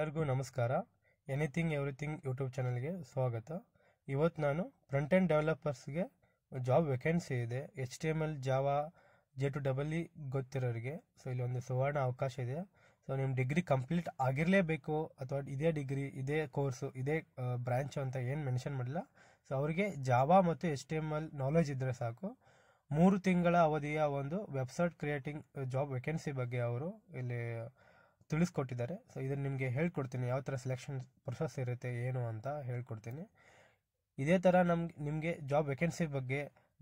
ಎಲ್ಲರಿಗೂ ನಮಸ್ಕಾರ anything everything YouTube ಚಾನಲ್ಗೆ ಸ್ವಾಗತ ಇವತ್ತು ನಾನು ಫ್ರಂಟ್ ಎಂಡ್ ಡೆವಲಪರ್ಸ್ಗೆ ಜಾಬ್ ವೆಕೆನ್ಸಿ ಇದೆ H T M L Java J two double E ಗೊತ್ತಿರೋರಿಗೆ ಸೊ ಇಲ್ಲಿ ಒಂದು ಸುವರ್ಣ ಅವಕಾಶ ಇದೆ ಸೊ ನಿಮ್ಮ ಡಿಗ್ರಿ ಕಂಪ್ಲೀಟ್ ಆಗಿರಲೇಬೇಕು ಅಥವಾ ಇದೇ ಡಿಗ್ರಿ ಇದೇ ಕೋರ್ಸು ಇದೇ ಬ್ರ್ಯಾಂಚು ಅಂತ ಏನು ಮೆನ್ಷನ್ ಮಾಡಿಲ್ಲ ಸೊ ಅವರಿಗೆ ಜಾವಾ ಮತ್ತು H T M L knowledge ಇದ್ದರೆ ಸಾಕು ಮೂರು ತಿಂಗಳ ಅವಧಿಯ ಒಂದು ವೆಬ್ಸೈಟ್ ಕ್ರಿಯೇಟಿಂಗ್ ಜಾಬ್ ವೇಕೆನ್ಸಿ ಬಗ್ಗೆ ಅವರು ಇಲ್ಲಿ ತಿಳಿಸ್ಕೊಟ್ಟಿದ್ದಾರೆ ಸೊ ಇದನ್ನು ನಿಮಗೆ ಹೇಳ್ಕೊಡ್ತೀನಿ ಯಾವ ಥರ ಸೆಲೆಕ್ಷನ್ ಪ್ರೊಸೆಸ್ ಇರುತ್ತೆ ಏನು ಅಂತ ಹೇಳ್ಕೊಡ್ತೀನಿ ಇದೇ ಥರ ನಮ್ಗೆ ನಿಮಗೆ ಜಾಬ್ ವೇಕೆನ್ಸಿ ಬಗ್ಗೆ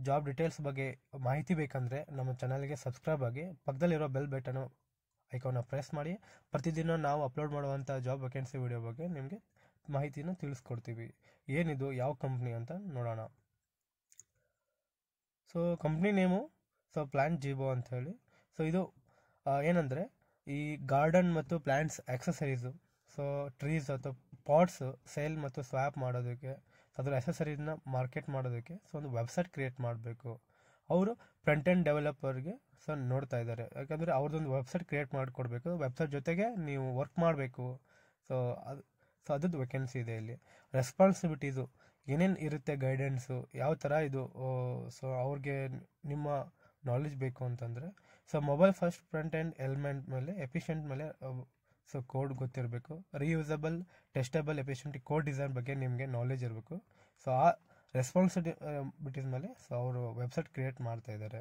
ಜಾಬ್ ಡೀಟೇಲ್ಸ್ ಬಗ್ಗೆ ಮಾಹಿತಿ ಬೇಕಂದರೆ ನಮ್ಮ ಚಾನಲ್ಗೆ ಸಬ್ಸ್ಕ್ರೈಬ್ ಆಗಿ ಪಕ್ಕದಲ್ಲಿರೋ ಬೆಲ್ ಬಟನು ಐಕಾನ ಪ್ರೆಸ್ ಮಾಡಿ ಪ್ರತಿದಿನ ನಾವು ಅಪ್ಲೋಡ್ ಮಾಡುವಂಥ ಜಾಬ್ ವೇಕೆನ್ಸಿ ವಿಡಿಯೋ ಬಗ್ಗೆ ನಿಮಗೆ ಮಾಹಿತಿನ ತಿಳಿಸ್ಕೊಡ್ತೀವಿ ಏನಿದು ಯಾವ ಕಂಪ್ನಿ ಅಂತ ನೋಡೋಣ so company name so plant ಜೀಬೋ ಅಂಥೇಳಿ ಸೊ ಇದು ಏನಂದರೆ ಈ ಗಾರ್ಡನ್ ಮತ್ತು ಪ್ಲ್ಯಾಂಟ್ಸ್ ಎಕ್ಸಸರೀಸು ಸೊ ಟ್ರೀಸ್ ಅಥವಾ ಪಾಟ್ಸ್ ಸೇಲ್ ಮತ್ತು ಸ್ವ್ಯಾಪ್ ಮಾಡೋದಕ್ಕೆ ಅದರ ಎಸೆಸರೀಸ್ನ ಮಾರ್ಕೆಟ್ ಮಾಡೋದಕ್ಕೆ ಸೊ ಒಂದು ವೆಬ್ಸೈಟ್ ಕ್ರಿಯೇಟ್ ಮಾಡಬೇಕು ಅವರು ಫ್ರಂಟ್ ಆ್ಯಂಡ್ ಡೆವಲಪರ್ಗೆ ಸೊ ನೋಡ್ತಾ ಇದ್ದಾರೆ ಯಾಕಂದರೆ ಅವ್ರದ್ದೊಂದು ವೆಬ್ಸೈಟ್ ಕ್ರಿಯೇಟ್ ಮಾಡಿಕೊಡ್ಬೇಕು ವೆಬ್ಸೈಟ್ ಜೊತೆಗೆ ನೀವು ವರ್ಕ್ ಮಾಡಬೇಕು ಸೊ ಅದು ಸೊ ಅದ್ರದ್ದು ವೇಕೆನ್ಸಿ ಇದೆ ಇಲ್ಲಿ ರೆಸ್ಪಾನ್ಸಿಬಿಲಿಟೀಸು ಏನೇನು ಇರುತ್ತೆ ಗೈಡೆನ್ಸು ಯಾವ ಥರ ಇದು ಸೊ ಅವ್ರಿಗೆ ನಿಮ್ಮ ನಾಲೆಜ್ ಬೇಕು ಅಂತಂದರೆ so mobile first front end element ಮೇಲೆ ಎಫಿಷಿಯೆಂಟ್ ಮೇಲೆ ಸೊ ಕೋಡ್ ಗೊತ್ತಿರಬೇಕು reusable testable efficient code design ಬಗ್ಗೆ ನಿಮಗೆ ನಾಲೆಜ್ ಇರಬೇಕು ಸೊ ಆ ರೆಸ್ಪಾನ್ಸಿಬಿಲಿಟೀಸ್ ಮೇಲೆ ಸೊ ಅವರು ವೆಬ್ಸೈಟ್ ಕ್ರಿಯೇಟ್ ಮಾಡ್ತಾ ಇದ್ದಾರೆ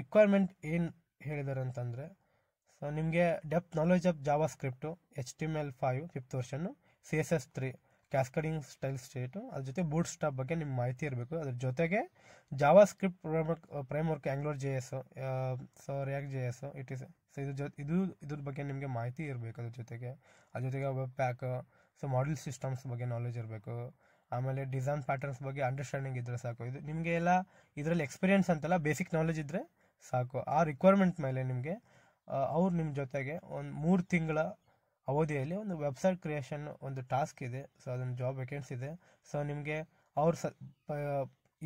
ರಿಕ್ವೈರ್ಮೆಂಟ್ ಏನು ಹೇಳಿದ್ದಾರೆ ಅಂತಂದರೆ ಸೊ ನಿಮಗೆ depth knowledge of JavaScript H T L five fifth ವರ್ಷನ್ನು C S S three cascading style ಸ್ಟೇಟು ಅದ್ರ ಜೊತೆ ಬೂಟ್ ಸ್ಟಾಪ್ ಬಗ್ಗೆ ನಿಮ್ಮ ಮಾಹಿತಿ ಇರಬೇಕು ಅದ್ರ ಜೊತೆಗೆ JavaScript framework Angular J S so React J S it is so ಇದ್ರ ಜೊ ಇದು ಇದ್ರ ಬಗ್ಗೆ ನಿಮಗೆ ಮಾಹಿತಿ ಇರಬೇಕು ಅದ್ರ ಜೊತೆಗೆ ಅದ್ರ ಜೊತೆಗೆ webpack so module systems ಬಗ್ಗೆ ನಾಲೆಜ್ ಇರಬೇಕು ಆಮೇಲೆ ಡಿಸೈನ್ ಪ್ಯಾಟರ್ನ್ಸ್ ಬಗ್ಗೆ ಅಂಡರ್ಸ್ಟ್ಯಾಂಡಿಂಗ್ ಇದ್ದರೆ ಸಾಕು ಇದು ನಿಮಗೆ ಎಲ್ಲ ಇದರಲ್ಲಿ ಎಕ್ಸ್ಪೀರಿಯನ್ಸ್ ಅಂತಲ್ಲ ಬೇಸಿಕ್ ನಾಲೆಜ್ ಇದ್ದರೆ ಸಾಕು ಆ ರಿಕ್ವೈರ್ಮೆಂಟ್ ಮೇಲೆ ನಿಮಗೆ ಅವ್ರು ನಿಮ್ಮ ಜೊತೆಗೆ ಒಂದು ಮೂರು ತಿಂಗಳ ಅವಧಿಯಲ್ಲಿ ಒಂದು ವೆಬ್ಸೈಟ್ ಕ್ರಿಯೇಷನ್ ಒಂದು ಟಾಸ್ಕ್ ಇದೆ ಸೊ ಅದೊಂದು ಜಾಬ್ ವೇಕೆನ್ಸ್ ಇದೆ ಸೊ ನಿಮಗೆ ಅವ್ರ ಸ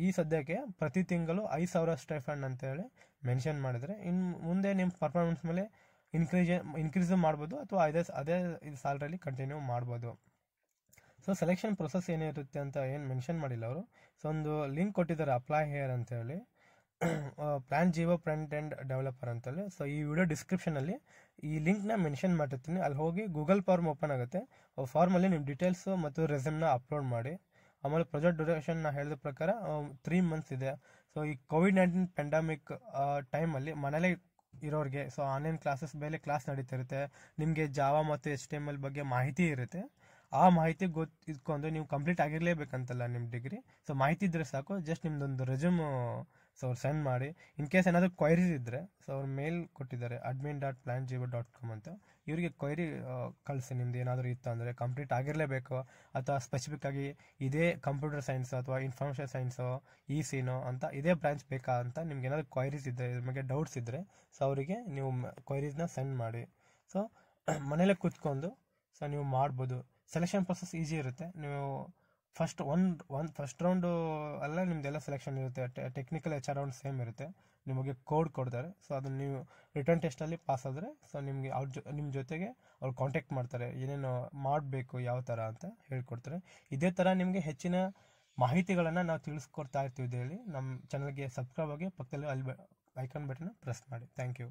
ಈ ಸದ್ಯಕ್ಕೆ ಪ್ರತಿ ತಿಂಗಳು ಐದು ಸಾವಿರ ಸ್ಟೈಫಂಡ್ ಅಂತೇಳಿ ಮೆನ್ಷನ್ ಮಾಡಿದರೆ ಇನ್ನು ಮುಂದೆ ನಿಮ್ಮ ಪರ್ಫಾರ್ಮೆನ್ಸ್ ಮೇಲೆ ಇನ್ಕ್ರೀಸ್ ಇನ್ಕ್ರೀಸ್ ಮಾಡ್ಬೋದು ಅಥವಾ ಅದೇ ಅದೇ ಇದು ಕಂಟಿನ್ಯೂ ಮಾಡ್ಬೋದು ಸೊ ಸೆಲೆಕ್ಷನ್ ಪ್ರೊಸೆಸ್ ಏನಿರುತ್ತೆ ಅಂತ ಏನು ಮೆನ್ಷನ್ ಮಾಡಿಲ್ಲ ಅವರು ಸೊ ಒಂದು ಲಿಂಕ್ ಕೊಟ್ಟಿದ್ದಾರೆ ಅಪ್ಲೈ ಹೇರ್ ಅಂತೇಳಿ ಪ್ಲ್ಯಾನ್ ಜೀವೋ ಫ್ರಂಟ್ ಆ್ಯಂಡ್ ಡೆವಲಪರ್ ಅಂತೇಳಿ ಸೊ ಈ ವಿಡಿಯೋ ಡಿಸ್ಕ್ರಿಪ್ಷನಲ್ಲಿ ಈ ಲಿಂಕ್ನ ಮೆನ್ಷನ್ ಮಾಡಿರ್ತೀನಿ ಅಲ್ಲಿ ಹೋಗಿ ಗೂಗಲ್ ಫಾರ್ಮ್ ಓಪನ್ ಆಗುತ್ತೆ ಫಾರ್ಮಲ್ಲಿ ನಿಮ್ಮ ಡೀಟೇಲ್ಸು ಮತ್ತು ರೆಸ್ಯೂಮ್ನ ಅಪ್ಲೋಡ್ ಮಾಡಿ ಆಮೇಲೆ ಪ್ರೊಜೆಕ್ಟ್ ಡೊರೇಷನ್ ನಾ ಹೇಳಿದ ಪ್ರಕಾರ ತ್ರೀ ಮಂತ್ಸ್ ಇದೆ ಸೊ ಈ ಕೋವಿಡ್ ನೈನ್ಟೀನ್ ಪ್ಯಾಂಡಮಿಕ್ ಟೈಮಲ್ಲಿ ಮನೇಲೆ ಇರೋರಿಗೆ ಸೊ ಆನ್ಲೈನ್ ಕ್ಲಾಸಸ್ ಮೇಲೆ ಕ್ಲಾಸ್ ನಡೀತಿರುತ್ತೆ ನಿಮಗೆ ಜಾವ ಮತ್ತು ಎಚ್ ಟಿ ಎಮ್ ಎಲ್ ಬಗ್ಗೆ ಮಾಹಿತಿ ಇರುತ್ತೆ ಆ ಮಾಹಿತಿ ಗೊತ್ತು ನೀವು ಕಂಪ್ಲೀಟ್ ಆಗಿರಲೇಬೇಕಂತಲ್ಲ ನಿಮ್ಮ ಡಿಗ್ರಿ ಸೊ ಮಾಹಿತಿ ಇದ್ದರೆ ಸಾಕು ಜಸ್ಟ್ ನಿಮ್ಮದೊಂದು ರೆಸ್ಯೂಮ್ ಸೊ ಅವ್ರು ಸೆಂಡ್ ಮಾಡಿ ಇನ್ ಕೇಸ್ ಏನಾದರೂ ಕ್ವೈರೀಸ್ ಇದ್ದರೆ ಸೊ ಅವ್ರು ಮೇಲ್ ಕೊಟ್ಟಿದ್ದಾರೆ admin dot plan G O dot com ಅಂತ ಇವರಿಗೆ ಕ್ವೈರಿ ಕಳಿಸಿ ನಿಮ್ದು ಏನಾದರೂ ಇತ್ತು ಅಂದರೆ ಕಂಪ್ಲೀಟ್ ಆಗಿರಲೇಬೇಕು ಅಥವಾ ಸ್ಪೆಸಿಫಿಕ್ ಆಗಿ ಇದೇ ಕಂಪ್ಯೂಟರ್ ಸೈನ್ಸ್ ಅಥವಾ ಇನ್ಫಾರ್ಮೇಷನ್ ಸೈನ್ಸು ಇ ಸಿನೋ ಅಂತ ಇದೇ ಬ್ರಾಂಚ್ ಬೇಕಾ ಅಂತ ನಿಮ್ಗೆ ಏನಾದರೂ ಕ್ವೈರೀಸ್ ಇದ್ದರೆ ಇದ್ರ ಬಗ್ಗೆ ಡೌಟ್ಸ್ ಇದ್ದರೆ ಸೊ ಅವರಿಗೆ ನೀವು ಕ್ವೈರೀಸ್ನ ಸೆಂಡ್ ಮಾಡಿ ಸೊ ಮನೇಲೇ ಕೂತ್ಕೊಂಡು ಸೊ ನೀವು ಮಾಡ್ಬೋದು ಸೆಲೆಕ್ಷನ್ ಪ್ರೊಸೆಸ್ ಈಸಿ ಇರುತ್ತೆ ನೀವು ಫಸ್ಟ್ ಒಂದು ಒನ್ ಫಸ್ಟ್ ರೌಂಡು ಅಲ್ಲ ನಿಮ್ಮದೆಲ್ಲ ಸೆಲೆಕ್ಷನ್ ಇರುತ್ತೆ technical H R round same ಇರುತ್ತೆ ನಿಮಗೆ ಕೋಡ್ ಕೊಡ್ತಾರೆ ಸೊ ಅದನ್ನು ನೀವು ರಿಟರ್ನ್ ಟೆಸ್ಟಲ್ಲಿ ಪಾಸ್ ಆದರೆ ಸೊ ನಿಮಗೆ ಅವ್ರ ಜೊ ನಿಮ್ಮ ಜೊತೆಗೆ ಅವ್ರು ಕಾಂಟ್ಯಾಕ್ಟ್ ಮಾಡ್ತಾರೆ ಏನೇನು ಮಾಡಬೇಕು ಯಾವ ಥರ ಅಂತ ಹೇಳ್ಕೊಡ್ತಾರೆ ಇದೇ ಥರ ನಿಮಗೆ ಹೆಚ್ಚಿನ ಮಾಹಿತಿಗಳನ್ನು ನಾವು ತಿಳಿಸ್ಕೊಡ್ತಾ ಇರ್ತೀವಿ ಹೇಳಿ ನಮ್ಮ ಚಾನಲ್ಗೆ ಸಬ್ಸ್ಕ್ರೈಬ್ ಆಗಿ ಪಕ್ಕದಲ್ಲಿ ಅಲ್ಲಿ ಐಕಾನ್ ಬಟನ್ ಪ್ರೆಸ್ ಮಾಡಿ ಥ್ಯಾಂಕ್ ಯು